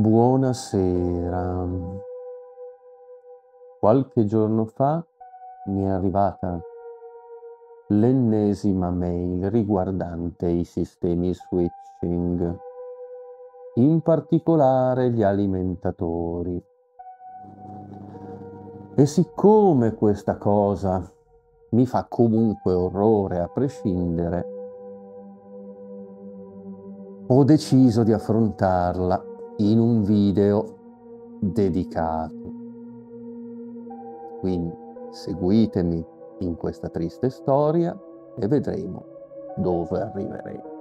Buonasera. Qualche giorno fa mi è arrivata l'ennesima mail riguardante i sistemi switching, in particolare gli alimentatori. E siccome questa cosa mi fa comunque orrore a prescindere, ho deciso di affrontarla in un video dedicato. Quindi seguitemi in questa triste storia e vedremo dove arriveremo.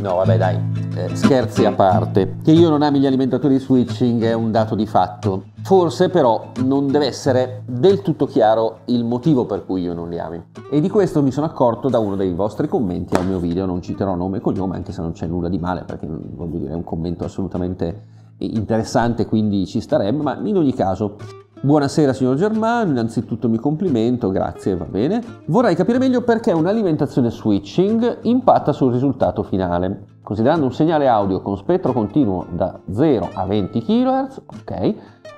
No, vabbè dai, eh, scherzi a parte. Che io non ami gli alimentatori di switching è un dato di fatto. Forse però non deve essere del tutto chiaro il motivo per cui io non li ami. E di questo mi sono accorto da uno dei vostri commenti al mio video, non citerò nome e cognome anche se non c'è nulla di male perché voglio dire è un commento assolutamente interessante quindi ci starebbe, ma in ogni caso Buonasera signor Germano, innanzitutto mi complimento, grazie, va bene. Vorrei capire meglio perché un'alimentazione switching impatta sul risultato finale. Considerando un segnale audio con spettro continuo da 0 a 20 kHz, ok,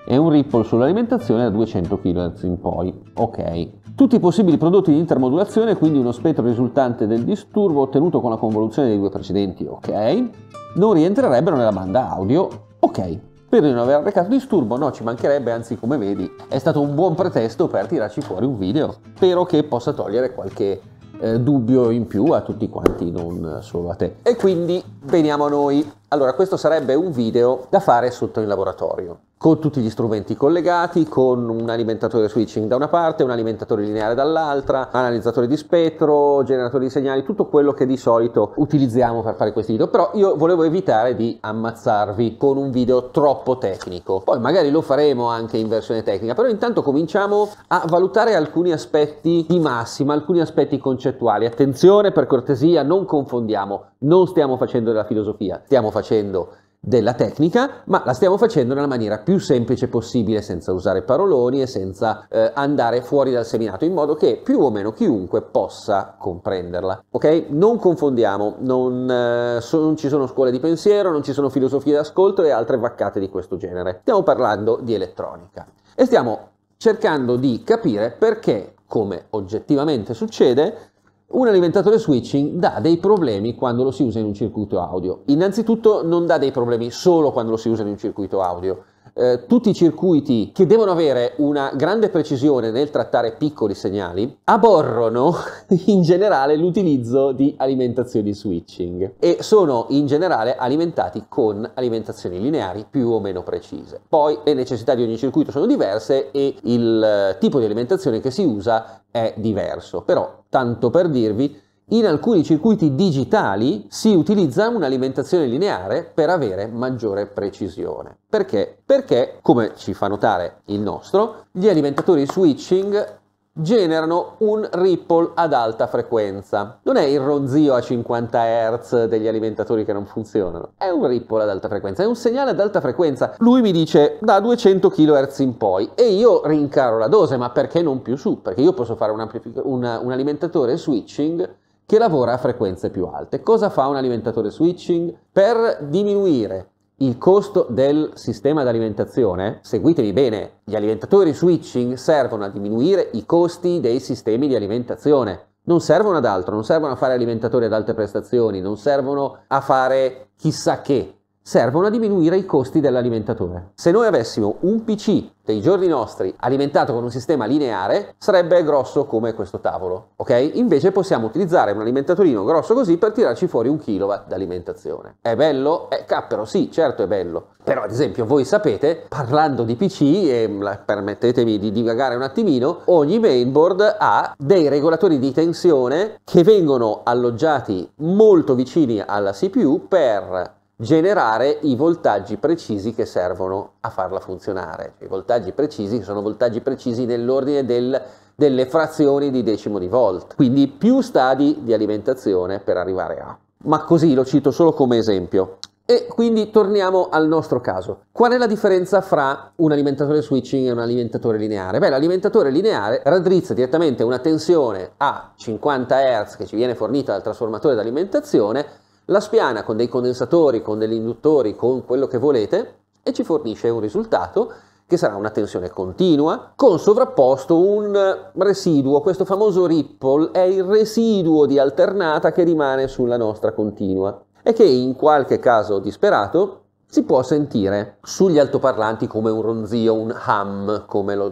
e un ripple sull'alimentazione da 200 kHz in poi, ok. Tutti i possibili prodotti di intermodulazione, quindi uno spettro risultante del disturbo ottenuto con la convoluzione dei due precedenti, ok, non rientrerebbero nella banda audio, ok per non aver recato disturbo, no ci mancherebbe, anzi come vedi è stato un buon pretesto per tirarci fuori un video. Spero che possa togliere qualche eh, dubbio in più a tutti quanti, non solo a te. E quindi veniamo a noi. Allora, questo sarebbe un video da fare sotto in laboratorio, con tutti gli strumenti collegati, con un alimentatore switching da una parte, un alimentatore lineare dall'altra, analizzatore di spettro, generatore di segnali, tutto quello che di solito utilizziamo per fare questi video. Però io volevo evitare di ammazzarvi con un video troppo tecnico. Poi magari lo faremo anche in versione tecnica, però intanto cominciamo a valutare alcuni aspetti di massima, alcuni aspetti concettuali. Attenzione, per cortesia, non confondiamo, non stiamo facendo della filosofia, stiamo facendo facendo della tecnica, ma la stiamo facendo nella maniera più semplice possibile, senza usare paroloni e senza eh, andare fuori dal seminato, in modo che più o meno chiunque possa comprenderla. Ok? Non confondiamo, non, eh, so, non ci sono scuole di pensiero, non ci sono filosofie d'ascolto e altre vaccate di questo genere. Stiamo parlando di elettronica e stiamo cercando di capire perché, come oggettivamente succede, un alimentatore switching dà dei problemi quando lo si usa in un circuito audio. Innanzitutto non dà dei problemi solo quando lo si usa in un circuito audio, eh, tutti i circuiti che devono avere una grande precisione nel trattare piccoli segnali aborrono in generale l'utilizzo di alimentazioni switching e sono in generale alimentati con alimentazioni lineari più o meno precise. Poi le necessità di ogni circuito sono diverse e il eh, tipo di alimentazione che si usa è diverso, però tanto per dirvi in alcuni circuiti digitali si utilizza un'alimentazione lineare per avere maggiore precisione. Perché? Perché, come ci fa notare il nostro, gli alimentatori switching generano un ripple ad alta frequenza. Non è il ronzio a 50 Hz degli alimentatori che non funzionano, è un ripple ad alta frequenza, è un segnale ad alta frequenza. Lui mi dice da 200 kHz in poi e io rincaro la dose, ma perché non più su? Perché io posso fare un, un, un alimentatore switching che lavora a frequenze più alte. Cosa fa un alimentatore switching? Per diminuire il costo del sistema di alimentazione, seguitemi bene, gli alimentatori switching servono a diminuire i costi dei sistemi di alimentazione. Non servono ad altro, non servono a fare alimentatori ad alte prestazioni, non servono a fare chissà che, servono a diminuire i costi dell'alimentatore. Se noi avessimo un PC dei giorni nostri alimentato con un sistema lineare, sarebbe grosso come questo tavolo, ok? Invece possiamo utilizzare un alimentatorino grosso così per tirarci fuori un kilowatt d'alimentazione. È bello? È eh, cappero, sì, certo è bello. Però ad esempio voi sapete, parlando di PC, e permettetemi di divagare un attimino, ogni mainboard ha dei regolatori di tensione che vengono alloggiati molto vicini alla CPU per generare i voltaggi precisi che servono a farla funzionare. I voltaggi precisi sono voltaggi precisi nell'ordine del, delle frazioni di decimo di volt, quindi più stadi di alimentazione per arrivare a. Ma così lo cito solo come esempio. E quindi torniamo al nostro caso. Qual è la differenza fra un alimentatore switching e un alimentatore lineare? Beh, l'alimentatore lineare raddrizza direttamente una tensione a 50 Hz che ci viene fornita dal trasformatore d'alimentazione la spiana con dei condensatori, con degli induttori, con quello che volete e ci fornisce un risultato che sarà una tensione continua con sovrapposto un residuo, questo famoso ripple è il residuo di alternata che rimane sulla nostra continua e che in qualche caso disperato si può sentire sugli altoparlanti come un ronzio, un hum, come lo,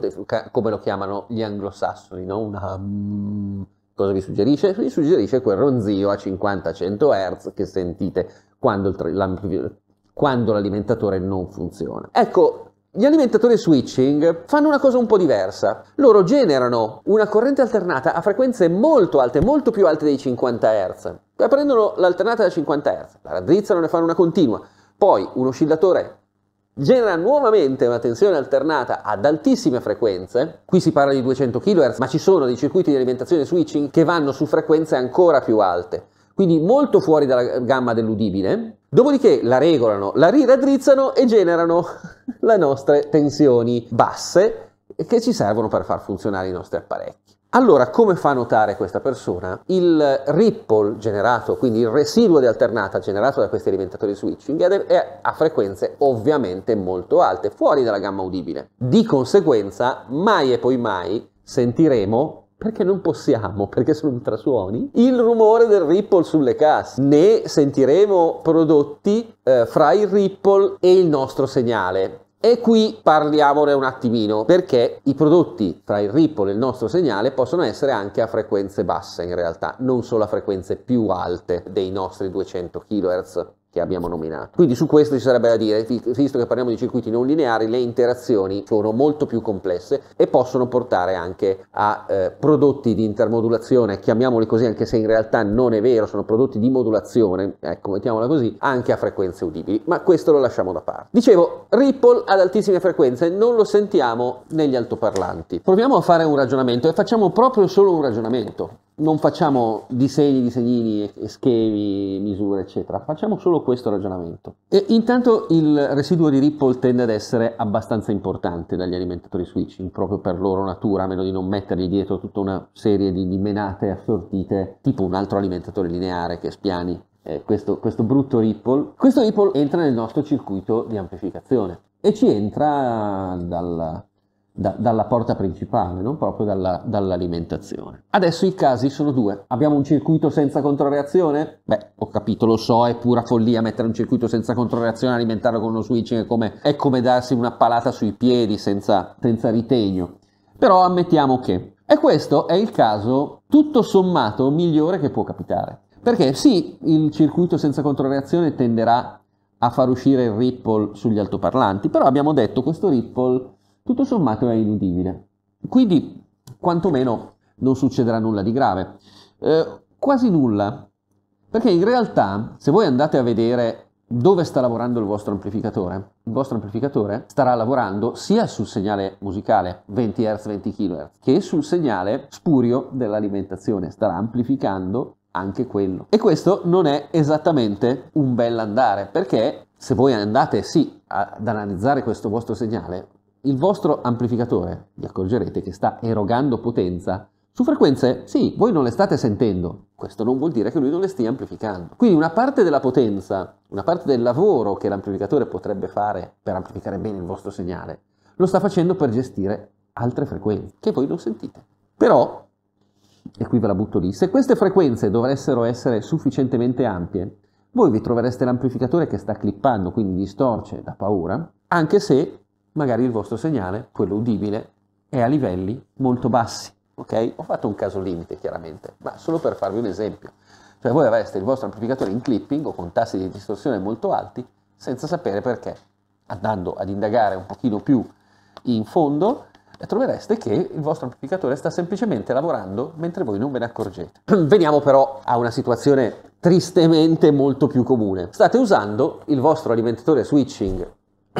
come lo chiamano gli anglosassoni, no? un hum Cosa vi suggerisce? Vi suggerisce quel ronzio a 50-100 Hz che sentite quando, quando l'alimentatore non funziona. Ecco, gli alimentatori switching fanno una cosa un po' diversa. Loro generano una corrente alternata a frequenze molto alte, molto più alte dei 50 Hz. prendono l'alternata da 50 Hz, la raddrizzano e fanno una continua. Poi un oscillatore genera nuovamente una tensione alternata ad altissime frequenze, qui si parla di 200 kHz, ma ci sono dei circuiti di alimentazione switching che vanno su frequenze ancora più alte, quindi molto fuori dalla gamma dell'udibile, dopodiché la regolano, la riradrizzano e generano le nostre tensioni basse che ci servono per far funzionare i nostri apparecchi. Allora, come fa a notare questa persona? Il ripple generato, quindi il residuo di alternata generato da questi alimentatori switching è a frequenze ovviamente molto alte, fuori dalla gamma udibile. Di conseguenza, mai e poi mai sentiremo perché non possiamo, perché sono ultrasuoni, il rumore del ripple sulle casse, né sentiremo prodotti eh, fra il ripple e il nostro segnale e qui parliamone un attimino perché i prodotti tra il ripple e il nostro segnale possono essere anche a frequenze basse in realtà, non solo a frequenze più alte dei nostri 200 kHz che abbiamo nominato. Quindi su questo ci sarebbe da dire, visto che parliamo di circuiti non lineari, le interazioni sono molto più complesse e possono portare anche a eh, prodotti di intermodulazione, chiamiamoli così anche se in realtà non è vero, sono prodotti di modulazione, ecco, mettiamola così, anche a frequenze udibili, ma questo lo lasciamo da parte. Dicevo, Ripple ad altissime frequenze non lo sentiamo negli altoparlanti. Proviamo a fare un ragionamento e facciamo proprio solo un ragionamento non facciamo disegni, disegnini, schemi, misure, eccetera, facciamo solo questo ragionamento. E intanto il residuo di Ripple tende ad essere abbastanza importante dagli alimentatori switching, proprio per loro natura, a meno di non mettergli dietro tutta una serie di menate assortite, tipo un altro alimentatore lineare che spiani. Eh, questo, questo brutto Ripple, questo Ripple entra nel nostro circuito di amplificazione e ci entra dal, da, dalla porta principale, non proprio dalla, dall'alimentazione. Adesso i casi sono due. Abbiamo un circuito senza controreazione? Beh, ho capito, lo so, è pura follia mettere un circuito senza controreazione alimentarlo con uno switching, è come, è come darsi una palata sui piedi senza, senza ritegno. Però ammettiamo che. E questo è il caso tutto sommato migliore che può capitare. Perché sì, il circuito senza controreazione tenderà a far uscire il ripple sugli altoparlanti, però abbiamo detto questo ripple tutto sommato è inutile. Quindi, quantomeno, non succederà nulla di grave. Eh, quasi nulla, perché in realtà, se voi andate a vedere dove sta lavorando il vostro amplificatore? Il vostro amplificatore starà lavorando sia sul segnale musicale 20 Hz 20 kHz che sul segnale spurio dell'alimentazione, starà amplificando anche quello. E questo non è esattamente un bel andare, perché se voi andate sì ad analizzare questo vostro segnale, il vostro amplificatore, vi accorgerete che sta erogando potenza su frequenze, sì, voi non le state sentendo, questo non vuol dire che lui non le stia amplificando. Quindi una parte della potenza, una parte del lavoro che l'amplificatore potrebbe fare per amplificare bene il vostro segnale, lo sta facendo per gestire altre frequenze che voi non sentite. Però, e qui ve la butto lì, se queste frequenze dovessero essere sufficientemente ampie, voi vi trovereste l'amplificatore che sta clippando, quindi distorce da paura, anche se magari il vostro segnale, quello udibile, è a livelli molto bassi. Ok? Ho fatto un caso limite chiaramente, ma solo per farvi un esempio. Cioè voi avreste il vostro amplificatore in clipping o con tassi di distorsione molto alti senza sapere perché. Andando ad indagare un pochino più in fondo, trovereste che il vostro amplificatore sta semplicemente lavorando mentre voi non ve ne accorgete. Veniamo però a una situazione tristemente molto più comune. State usando il vostro alimentatore switching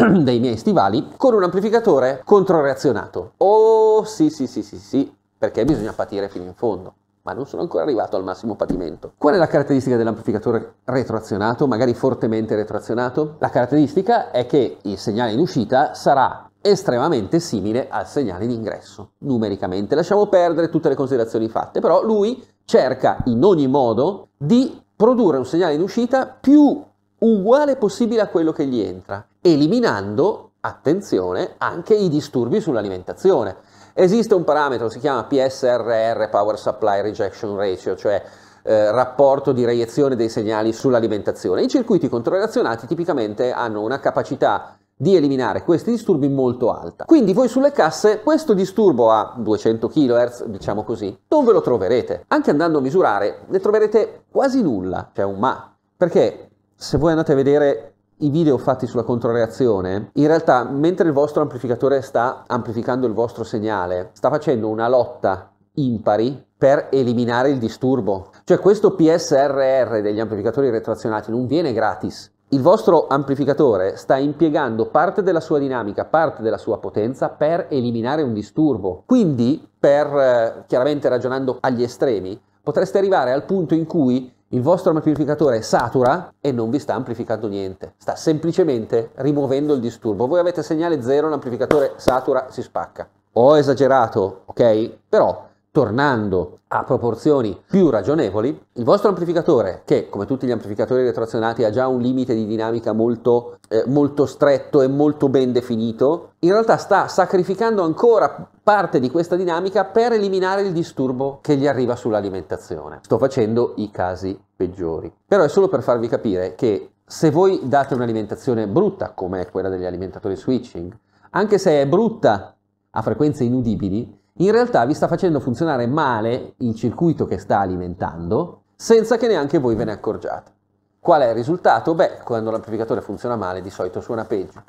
dei miei stivali con un amplificatore controreazionato. Oh sì sì sì sì sì, perché bisogna patire fino in fondo ma non sono ancora arrivato al massimo patimento. Qual è la caratteristica dell'amplificatore retroazionato, magari fortemente retroazionato? La caratteristica è che il segnale in uscita sarà estremamente simile al segnale di ingresso, numericamente. Lasciamo perdere tutte le considerazioni fatte, però lui cerca in ogni modo di produrre un segnale in uscita più uguale possibile a quello che gli entra eliminando, attenzione, anche i disturbi sull'alimentazione. Esiste un parametro, si chiama PSRR, Power Supply Rejection Ratio, cioè eh, rapporto di reiezione dei segnali sull'alimentazione. I circuiti controrelazionati tipicamente hanno una capacità di eliminare questi disturbi molto alta. Quindi voi sulle casse questo disturbo a 200 kHz, diciamo così, non ve lo troverete. Anche andando a misurare ne troverete quasi nulla, cioè un ma, perché se voi andate a vedere i video fatti sulla controreazione, in realtà mentre il vostro amplificatore sta amplificando il vostro segnale, sta facendo una lotta impari per eliminare il disturbo. Cioè questo PSRR degli amplificatori retrazionati non viene gratis. Il vostro amplificatore sta impiegando parte della sua dinamica, parte della sua potenza per eliminare un disturbo. Quindi, per eh, chiaramente ragionando agli estremi, potreste arrivare al punto in cui il vostro amplificatore satura e non vi sta amplificando niente, sta semplicemente rimuovendo il disturbo. Voi avete segnale 0, l'amplificatore satura, si spacca. Ho esagerato, ok? Però tornando a proporzioni più ragionevoli, il vostro amplificatore, che come tutti gli amplificatori retrazionati ha già un limite di dinamica molto, eh, molto stretto e molto ben definito, in realtà sta sacrificando ancora parte di questa dinamica per eliminare il disturbo che gli arriva sull'alimentazione. Sto facendo i casi peggiori. Però è solo per farvi capire che se voi date un'alimentazione brutta, come quella degli alimentatori switching, anche se è brutta a frequenze inudibili, in realtà vi sta facendo funzionare male il circuito che sta alimentando senza che neanche voi ve ne accorgiate. Qual è il risultato? Beh, quando l'amplificatore funziona male di solito suona peggio.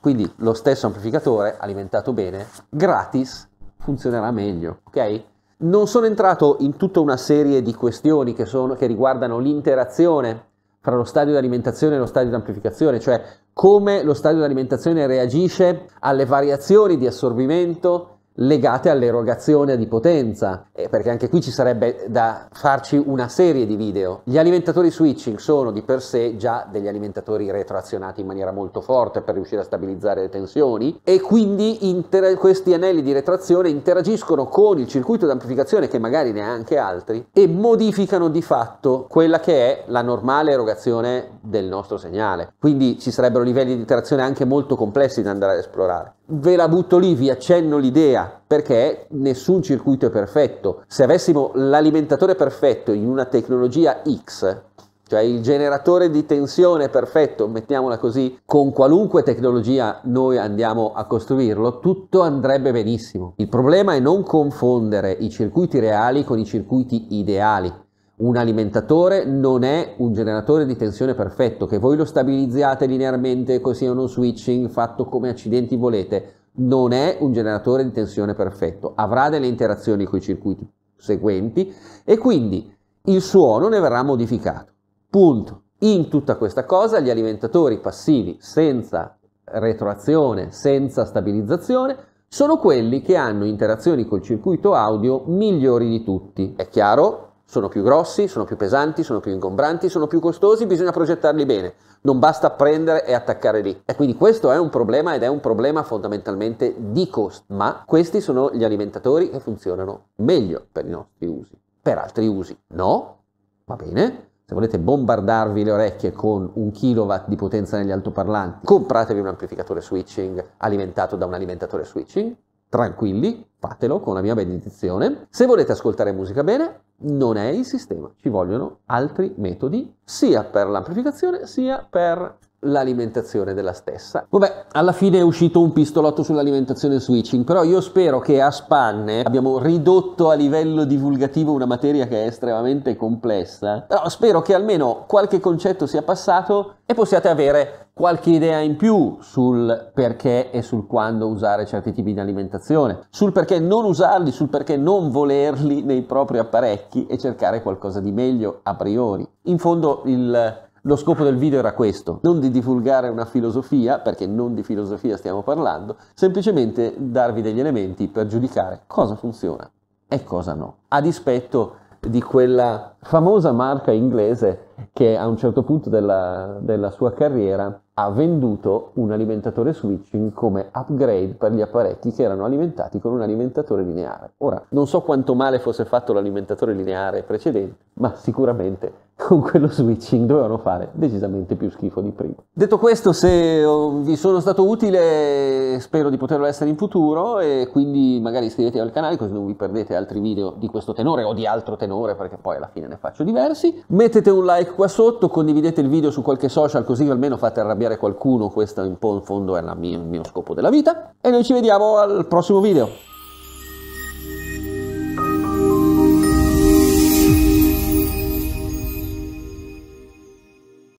Quindi lo stesso amplificatore alimentato bene, gratis, funzionerà meglio, ok? Non sono entrato in tutta una serie di questioni che, sono, che riguardano l'interazione fra lo stadio di alimentazione e lo stadio di amplificazione, cioè come lo stadio di alimentazione reagisce alle variazioni di assorbimento legate all'erogazione di potenza, eh, perché anche qui ci sarebbe da farci una serie di video. Gli alimentatori switching sono di per sé già degli alimentatori retroazionati in maniera molto forte per riuscire a stabilizzare le tensioni e quindi inter- questi anelli di retrazione interagiscono con il circuito di amplificazione che magari neanche altri e modificano di fatto quella che è la normale erogazione del nostro segnale. Quindi ci sarebbero livelli di interazione anche molto complessi da andare ad esplorare ve la butto lì, vi accenno l'idea, perché nessun circuito è perfetto. Se avessimo l'alimentatore perfetto in una tecnologia X, cioè il generatore di tensione perfetto, mettiamola così, con qualunque tecnologia noi andiamo a costruirlo, tutto andrebbe benissimo. Il problema è non confondere i circuiti reali con i circuiti ideali un alimentatore non è un generatore di tensione perfetto, che voi lo stabilizziate linearmente così è uno switching fatto come accidenti volete, non è un generatore di tensione perfetto, avrà delle interazioni con i circuiti seguenti e quindi il suono ne verrà modificato. Punto. In tutta questa cosa gli alimentatori passivi senza retroazione, senza stabilizzazione, sono quelli che hanno interazioni col circuito audio migliori di tutti. È chiaro? Sono più grossi, sono più pesanti, sono più ingombranti, sono più costosi, bisogna progettarli bene. Non basta prendere e attaccare lì. E quindi questo è un problema ed è un problema fondamentalmente di costo. Ma questi sono gli alimentatori che funzionano meglio per i nostri usi. Per altri usi no, va bene. Se volete bombardarvi le orecchie con un kilowatt di potenza negli altoparlanti, compratevi un amplificatore switching alimentato da un alimentatore switching tranquilli, fatelo con la mia benedizione. Se volete ascoltare musica bene, non è il sistema, ci vogliono altri metodi, sia per l'amplificazione sia per l'alimentazione della stessa. Vabbè, alla fine è uscito un pistolotto sull'alimentazione switching, però io spero che a spanne abbiamo ridotto a livello divulgativo una materia che è estremamente complessa, però spero che almeno qualche concetto sia passato e possiate avere qualche idea in più sul perché e sul quando usare certi tipi di alimentazione, sul perché non usarli, sul perché non volerli nei propri apparecchi e cercare qualcosa di meglio a priori. In fondo il, lo scopo del video era questo, non di divulgare una filosofia, perché non di filosofia stiamo parlando, semplicemente darvi degli elementi per giudicare cosa funziona e cosa no, a dispetto di quella famosa marca inglese che a un certo punto della, della sua carriera ha venduto un alimentatore switching come upgrade per gli apparecchi che erano alimentati con un alimentatore lineare. Ora, non so quanto male fosse fatto l'alimentatore lineare precedente, ma sicuramente con quello switching dovevano fare decisamente più schifo di prima. Detto questo, se eh, vi sono stato utile, spero di poterlo essere in futuro e quindi magari iscrivetevi al canale così non vi perdete altri video di questo tenore o di altro tenore perché poi alla fine ne faccio diversi. Mettete un like qua sotto, condividete il video su qualche social così almeno fate arrabbiare qualcuno, questo in fondo è mia, il mio scopo della vita e noi ci vediamo al prossimo video.